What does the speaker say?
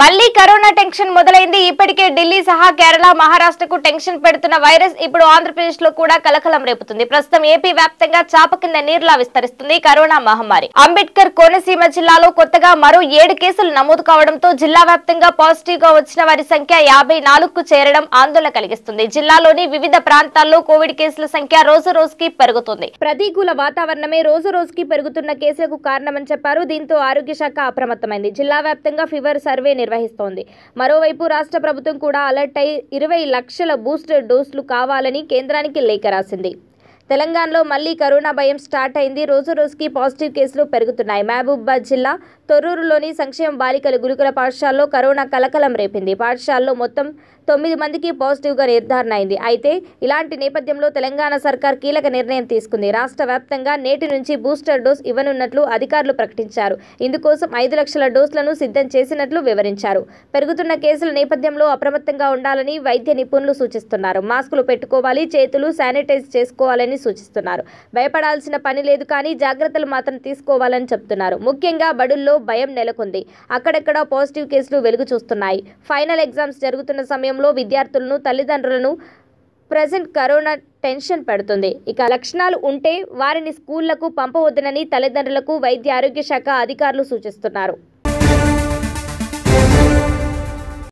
మళ్లీ corona tension మొదలైంది ఇప్పటికే ఢిల్లీ సహా కేరళ మహారాష్ట్రకు టెన్షన్ పెడుతున్న వైరస్ ఇప్పుడు ఆంధ్రప్రదేశ్ లో కూడా కలకలం రేపుతుంది ప్రస్తుతం ఏపీ వ్యాప్తంగా చాప కింద నీరులా విస్తరిస్తుంది కరోనా మహమ్మారి అంబేద్కర్ కోనసీమ జిల్లాలో కొత్తగా మరో ఏడు కేసులు నమోదు కావడంతో జిల్లా వ్యాప్తంగా పాజిటివ్ గా వచ్చిన వారి సంఖ్య యాభై నాలుగుకు చేరడం ఆందోళన కలిగిస్తుంది జిల్లాలోని వివిధ ప్రాంతాల్లో కోవిడ్ కేసుల సంఖ్య రోజు రోజుకి పెరుగుతుంది ప్రతికూల వాతావరణమే రోజు రోజుకి పెరుగుతున్న కేసులకు కారణమని చెప్పారు దీంతో ఆరోగ్య శాఖ అప్రమత్తమైంది జిల్లా వ్యాప్తంగా ఫీవర్ సర్వే నిర్వహిస్తోంది మరోవైపు రాష్ట్ర ప్రభుత్వం కూడా అలర్ట్ అయి ఇరవై లక్షల బూస్టర్ డోసులు కావాలని కేంద్రానికి లేఖ రాసింది తెలంగాణలో మళ్లీ కరోనా భయం స్టార్ట్ అయింది రోజు రోజుకి పాజిటివ్ కేసులు పెరుగుతున్నాయి మహబూబాబాద్ జిల్లా తొర్రూరులోని సంక్షేమ బాలికల గురుకుల పాఠశాలలో కరోనా కలకలం రేపింది పాఠశాలలో మొత్తం తొమ్మిది మందికి పాజిటివ్గా నిర్ధారణ అయింది అయితే ఇలాంటి నేపథ్యంలో తెలంగాణ సర్కార్ కీలక నిర్ణయం తీసుకుంది రాష్ట్ర వ్యాప్తంగా నేటి నుంచి బూస్టర్ డోస్ ఇవ్వనున్నట్లు అధికారులు ప్రకటించారు ఇందుకోసం ఐదు లక్షల డోసులను సిద్ధం చేసినట్లు వివరించారు పెరుగుతున్న కేసుల నేపథ్యంలో అప్రమత్తంగా ఉండాలని వైద్య నిపుణులు సూచిస్తున్నారు మాస్కులు పెట్టుకోవాలి చేతులు శానిటైజ్ చేసుకోవాలని చేయాలని సూచిస్తున్నారు భయపడాల్సిన పని లేదు కానీ జాగ్రత్తలు మాత్రం తీసుకోవాలని చెప్తున్నారు ముఖ్యంగా బడుల్లో భయం నెలకొంది అక్కడక్కడ పాజిటివ్ కేసులు వెలుగు చూస్తున్నాయి ఫైనల్ ఎగ్జామ్స్ జరుగుతున్న సమయంలో విద్యార్థులను తల్లిదండ్రులను ప్రజెంట్ కరోనా టెన్షన్ పెడుతుంది ఇక లక్షణాలు ఉంటే వారిని స్కూళ్లకు పంపవద్దనని తల్లిదండ్రులకు వైద్య ఆరోగ్య శాఖ అధికారులు సూచిస్తున్నారు